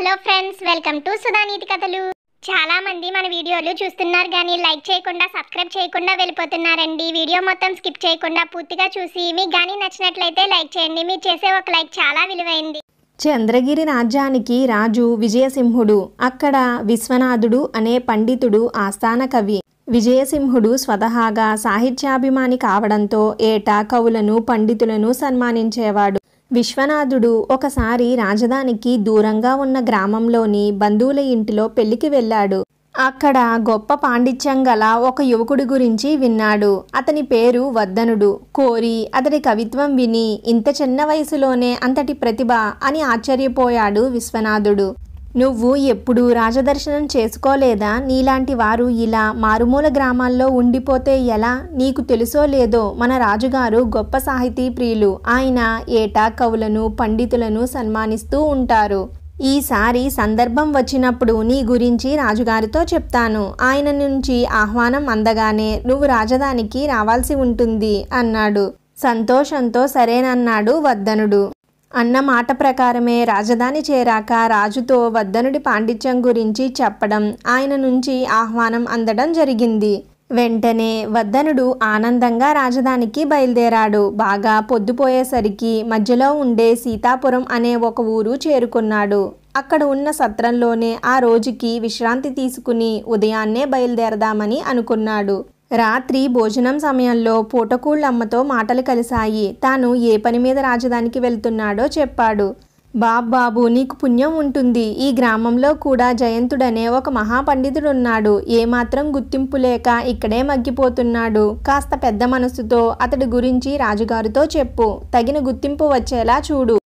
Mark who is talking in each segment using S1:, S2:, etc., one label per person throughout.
S1: hello friends welcome to Sudhaniti కథలు చాలామంది మన వీడియోలు చూస్తున్నారు కానీ లైక్ చేయకుండా సబ్స్క్రైబ్ చేయకుండా వెళ్ళిపోతున్నారండి వీడియో మొత్తం స్కిప్ చేయకుండా పూర్తిగా చూసి మీకు కానీ నచ్చినట్లయితే లైక్ చేయండి మీరు చేసే ఒక లైక్ చాలా విలువైంది చంద్రగిరి రాజ్యానికి రాజు విజయసింహుడు అక్కడ విశ్వనాథుడు అనే పండితుడు ఆస్థాన కవి విజయసింహుడు స్వతహాగా సాహిత్యాభిమాని కావడంతో ఏటా కవులను పండితులను సన్మానించేవాడు విశ్వనాథుడు ఒకసారి రాజధానికి దూరంగా ఉన్న గ్రామంలోని బంధువుల ఇంటిలో పెళ్లికి వెళ్ళాడు అక్కడ గొప్ప పాండిత్యం గల ఒక యువకుడి గురించి విన్నాడు అతని పేరు వర్ధనుడు కోరి అతడి కవిత్వం విని ఇంత చిన్న వయసులోనే అంతటి ప్రతిభ అని ఆశ్చర్యపోయాడు విశ్వనాథుడు నువ్వు ఎప్పుడు రాజదర్శనం చేసుకోలేదా నీలాంటి వారు ఇలా మారుమూల గ్రామాల్లో ఉండిపోతే ఎలా నీకు తెలుసో లేదో మన రాజుగారు గొప్ప సాహితీ ప్రియులు ఆయన ఏటా కవులను పండితులను సన్మానిస్తూ ఉంటారు ఈసారి సందర్భం వచ్చినప్పుడు నీ గురించి రాజుగారితో చెప్తాను ఆయన నుంచి ఆహ్వానం అందగానే నువ్వు రాజధానికి రావాల్సి ఉంటుంది అన్నాడు సంతోషంతో సరేనన్నాడు వర్ధనుడు అన్న మాట ప్రకారమే రాజధాని చేరాక రాజుతో వద్దనుడి పాండిత్యం గురించి చెప్పడం ఆయన నుంచి ఆహ్వానం అందడం జరిగింది వెంటనే వద్దనుడు ఆనందంగా రాజధానికి బయలుదేరాడు బాగా పొద్దుపోయేసరికి మధ్యలో ఉండే సీతాపురం అనే ఒక ఊరు చేరుకున్నాడు అక్కడ ఉన్న సత్రంలోనే ఆ రోజుకి విశ్రాంతి తీసుకుని ఉదయాన్నే బయలుదేరదామని అనుకున్నాడు రాత్రి భోజనం సమయంలో పూటకూళ్ళమ్మతో మాటలు కలిశాయి తాను ఏ పని మీద రాజధానికి వెళ్తున్నాడో చెప్పాడు బాబు నీకు పుణ్యం ఉంటుంది ఈ గ్రామంలో కూడా జయంతుడనే ఒక మహాపండితుడున్నాడు ఏమాత్రం గుర్తింపు లేక ఇక్కడే మగ్గిపోతున్నాడు కాస్త పెద్ద మనసుతో అతడి గురించి రాజుగారితో చెప్పు తగిన గుర్తింపు వచ్చేలా చూడు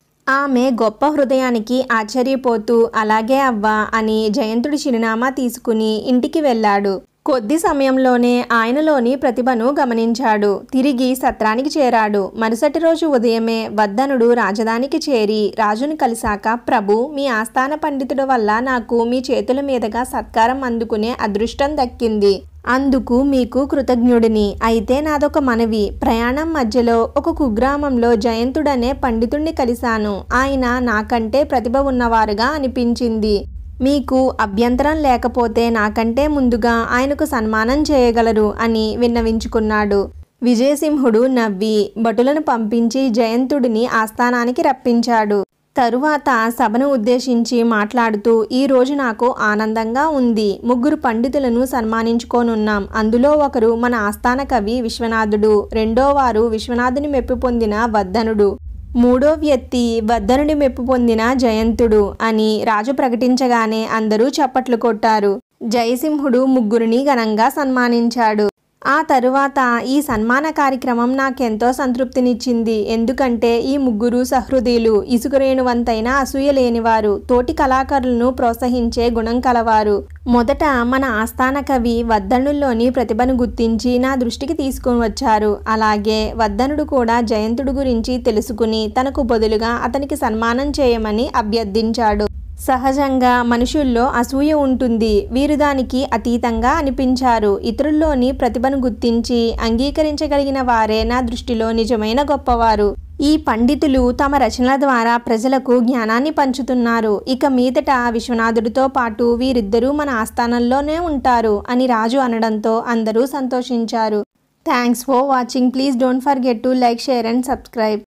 S1: ఆమె గొప్ప హృదయానికి ఆశ్చర్యపోతూ అలాగే అవ్వా అని జయంతుడి చిరునామా తీసుకుని ఇంటికి వెళ్ళాడు కొద్ది సమయంలోనే ఆయనలోని ప్రతిభను గమనించాడు తిరిగి సత్రానికి చేరాడు మరుసటి రోజు ఉదయమే వద్దనుడు రాజధానికి చేరి రాజును కలిశాక ప్రభు మీ ఆస్థాన పండితుడు వల్ల నాకు మీ చేతుల మీదుగా సత్కారం అందుకునే అదృష్టం దక్కింది అందుకు మీకు కృతజ్ఞుడిని అయితే నాదొక మనవి ప్రయాణం మధ్యలో ఒక కుగ్రామంలో జయంతుడనే పండితుణ్ణి కలిశాను ఆయన నాకంటే ప్రతిభ ఉన్నవారుగా అనిపించింది మీకు అభ్యంతరం లేకపోతే నాకంటే ముందుగా ఆయనకు సన్మానం చేయగలరు అని విన్నవించుకున్నాడు విజయసింహుడు నవ్వి భటులను పంపించి జయంతుడిని ఆస్థానానికి రప్పించాడు తరువాత సభను ఉద్దేశించి మాట్లాడుతూ ఈరోజు నాకు ఆనందంగా ఉంది ముగ్గురు పండితులను సన్మానించుకోనున్నాం అందులో ఒకరు మన ఆస్థాన కవి విశ్వనాథుడు రెండోవారు విశ్వనాథుని మెప్పు పొందిన వర్ధనుడు మూడో వ్యక్తి వద్దనుడి మెప్పు పొందిన జయంతుడు అని రాజు ప్రకటించగానే అందరూ చప్పట్లు కొట్టారు జయసింహుడు ముగ్గురిని ఘనంగా సన్మానించాడు ఆ తరువాత ఈ సన్మాన కార్యక్రమం నాకెంతో సంతృప్తినిచ్చింది ఎందుకంటే ఈ ముగ్గురు సహృదయులు ఇసుకరేణువంతైన అసూయ లేనివారు తోటి కళాకారులను ప్రోత్సహించే గుణం కలవారు మొదట మన ఆస్థాన కవి వద్దనుల్లోని ప్రతిభను గుర్తించి నా దృష్టికి తీసుకుని వచ్చారు అలాగే వద్దనుడు కూడా జయంతుడు గురించి తెలుసుకుని తనకు బదులుగా అతనికి సన్మానం చేయమని అభ్యర్థించాడు సహజంగా మనుషుల్లో అసూయ ఉంటుంది వీరు దానికి అతీతంగా అనిపించారు ఇతరుల్లోని ప్రతిభను గుర్తించి అంగీకరించగలిగిన వారే నా దృష్టిలో నిజమైన గొప్పవారు ఈ పండితులు తమ రచనల ద్వారా ప్రజలకు జ్ఞానాన్ని పంచుతున్నారు ఇక మీదట విశ్వనాథుడితో పాటు వీరిద్దరూ మన ఆస్థానంలోనే ఉంటారు అని రాజు అనడంతో అందరూ సంతోషించారు thanks for watching please don't forget to like share and subscribe